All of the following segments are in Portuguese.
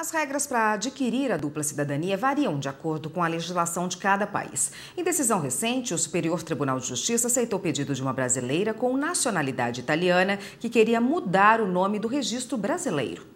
As regras para adquirir a dupla cidadania variam de acordo com a legislação de cada país. Em decisão recente, o Superior Tribunal de Justiça aceitou o pedido de uma brasileira com nacionalidade italiana que queria mudar o nome do registro brasileiro.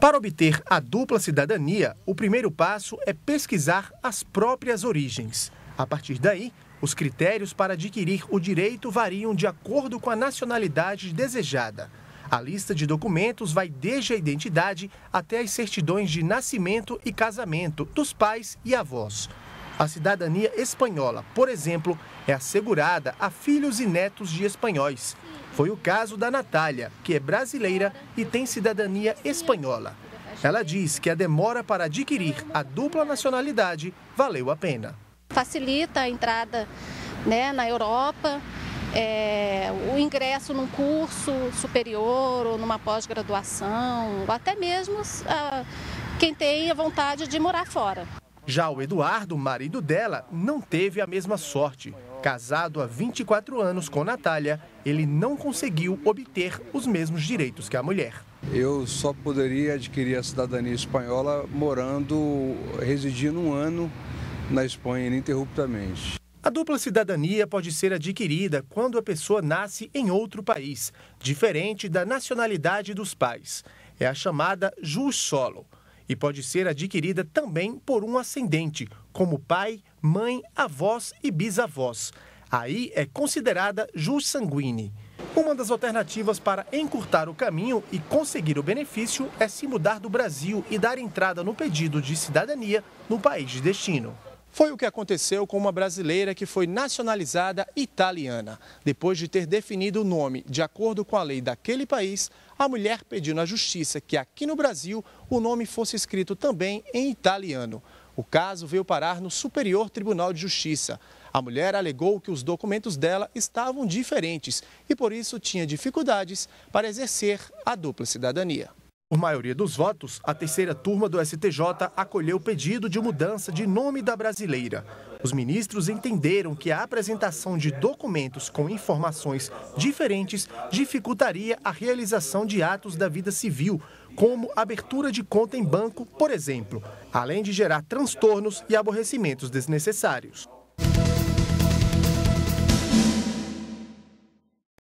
Para obter a dupla cidadania, o primeiro passo é pesquisar as próprias origens. A partir daí, os critérios para adquirir o direito variam de acordo com a nacionalidade desejada. A lista de documentos vai desde a identidade até as certidões de nascimento e casamento dos pais e avós. A cidadania espanhola, por exemplo, é assegurada a filhos e netos de espanhóis. Foi o caso da Natália, que é brasileira e tem cidadania espanhola. Ela diz que a demora para adquirir a dupla nacionalidade valeu a pena. Facilita a entrada né, na Europa, é, o ingresso num curso superior ou numa pós-graduação, ou até mesmo ah, quem tem a vontade de morar fora. Já o Eduardo, marido dela, não teve a mesma sorte. Casado há 24 anos com Natália, ele não conseguiu obter os mesmos direitos que a mulher. Eu só poderia adquirir a cidadania espanhola morando, residindo um ano na Espanha ininterruptamente. A dupla cidadania pode ser adquirida quando a pessoa nasce em outro país, diferente da nacionalidade dos pais. É a chamada jus solo e pode ser adquirida também por um ascendente, como pai, mãe, avós e bisavós. Aí é considerada jus sanguine. Uma das alternativas para encurtar o caminho e conseguir o benefício é se mudar do Brasil e dar entrada no pedido de cidadania no país de destino. Foi o que aconteceu com uma brasileira que foi nacionalizada italiana. Depois de ter definido o nome de acordo com a lei daquele país, a mulher pediu na justiça que aqui no Brasil o nome fosse escrito também em italiano. O caso veio parar no Superior Tribunal de Justiça. A mulher alegou que os documentos dela estavam diferentes e por isso tinha dificuldades para exercer a dupla cidadania. Por maioria dos votos, a terceira turma do STJ acolheu o pedido de mudança de nome da brasileira. Os ministros entenderam que a apresentação de documentos com informações diferentes dificultaria a realização de atos da vida civil, como abertura de conta em banco, por exemplo, além de gerar transtornos e aborrecimentos desnecessários.